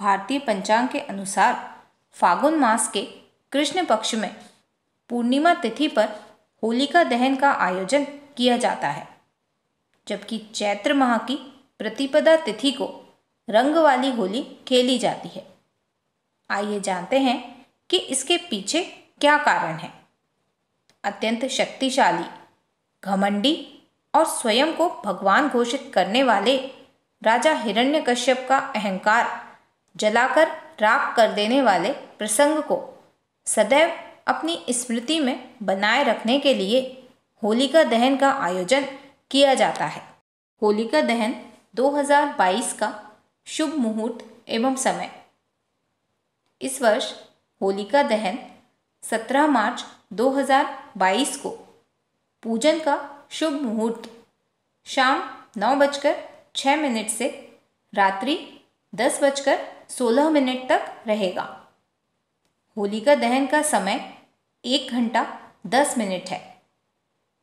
भारतीय पंचांग के अनुसार फागुन मास के कृष्ण पक्ष में पूर्णिमा तिथि पर होलिका दहन का आयोजन किया जाता है जबकि चैत्र माह की प्रतिपदा तिथि को रंग वाली होली खेली जाती है आइए जानते हैं कि इसके पीछे क्या कारण है अत्यंत शक्तिशाली घमंडी और स्वयं को भगवान घोषित करने वाले राजा हिरण्यकश्यप का अहंकार जलाकर राख कर देने वाले प्रसंग को सदैव अपनी स्मृति में बनाए रखने के लिए होलिका दहन का आयोजन किया जाता है होलिका दहन 2022 का शुभ मुहूर्त एवं समय इस वर्ष होलिका दहन 17 मार्च 2022 को पूजन का शुभ मुहूर्त शाम नौ बजकर छः मिनट से रात्रि दस बजकर सोलह मिनट तक रहेगा होलिका दहन का समय एक घंटा दस मिनट है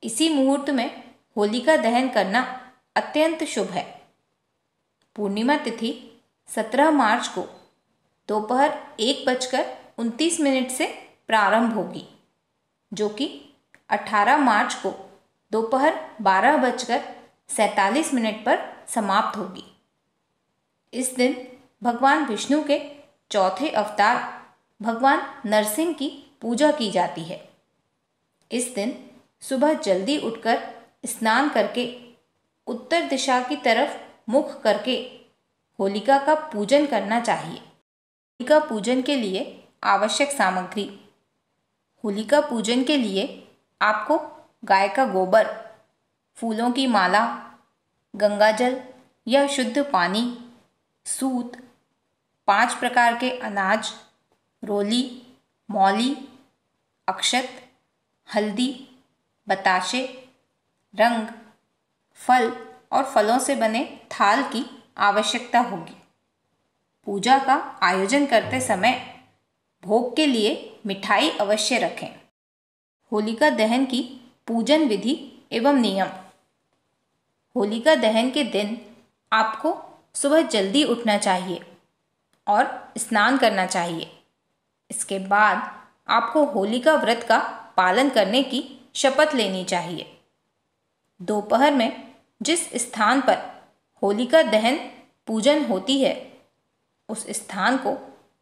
इसी मुहूर्त में होलिका दहन करना अत्यंत शुभ है पूर्णिमा तिथि सत्रह मार्च को दोपहर एक बजकर उनतीस मिनट से प्रारंभ होगी जो कि अठारह मार्च को दोपहर बारह बजकर सैतालीस मिनट पर समाप्त होगी इस दिन भगवान विष्णु के चौथे अवतार भगवान नरसिंह की पूजा की जाती है इस दिन सुबह जल्दी उठकर स्नान करके उत्तर दिशा की तरफ मुख करके होलिका का पूजन करना चाहिए होलिका पूजन के लिए आवश्यक सामग्री होलिका पूजन के लिए आपको गाय का गोबर फूलों की माला गंगाजल या शुद्ध पानी सूत पांच प्रकार के अनाज रोली मौली अक्षत हल्दी बताशे रंग फल और फलों से बने थाल की आवश्यकता होगी पूजा का आयोजन करते समय भोग के लिए मिठाई अवश्य रखें होलिका दहन की पूजन विधि एवं नियम होलिका दहन के दिन आपको सुबह जल्दी उठना चाहिए और स्नान करना चाहिए इसके बाद आपको होलिका व्रत का पालन करने की शपथ लेनी चाहिए दोपहर में जिस स्थान पर होलिका दहन पूजन होती है उस स्थान को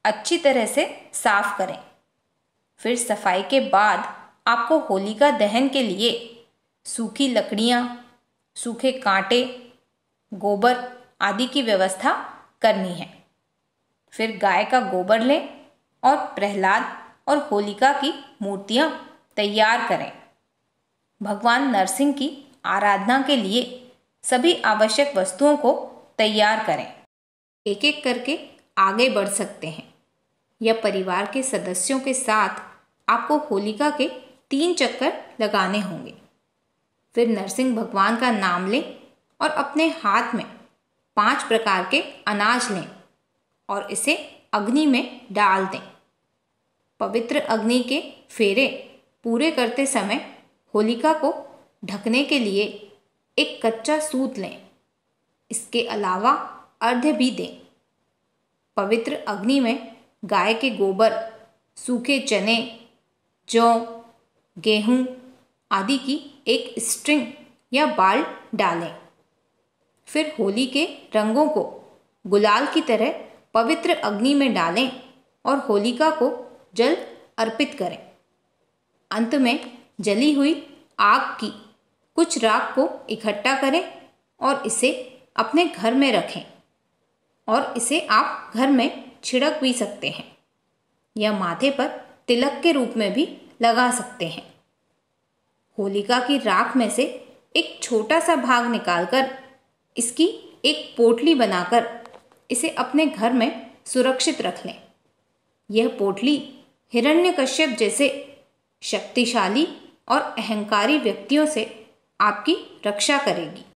अच्छी तरह से साफ करें फिर सफाई के बाद आपको होलिका दहन के लिए सूखी लकड़ियाँ सूखे कांटे गोबर आदि की व्यवस्था करनी है फिर गाय का गोबर लें और प्रहलाद और होलिका की मूर्तियाँ तैयार करें भगवान नरसिंह की आराधना के लिए सभी आवश्यक वस्तुओं को तैयार करें एक एक करके आगे बढ़ सकते हैं या परिवार के सदस्यों के साथ आपको होलिका के तीन चक्कर लगाने होंगे फिर नरसिंह भगवान का नाम लें और अपने हाथ में पांच प्रकार के अनाज लें और इसे अग्नि में डाल दें पवित्र अग्नि के फेरे पूरे करते समय होलिका को ढकने के लिए एक कच्चा सूत लें इसके अलावा अर्ध भी दें पवित्र अग्नि में गाय के गोबर सूखे चने जौ गेहूँ आदि की एक स्ट्रिंग या बाल डालें फिर होली के रंगों को गुलाल की तरह पवित्र अग्नि में डालें और होलिका को जल अर्पित करें अंत में जली हुई आग की कुछ राख को इकट्ठा करें और इसे अपने घर में रखें और इसे आप घर में छिड़क भी सकते हैं या माथे पर तिलक के रूप में भी लगा सकते हैं होलिका की राख में से एक छोटा सा भाग निकालकर इसकी एक पोटली बनाकर इसे अपने घर में सुरक्षित रख लें यह पोटली हिरण्यकश्यप जैसे शक्तिशाली और अहंकारी व्यक्तियों से आपकी रक्षा करेगी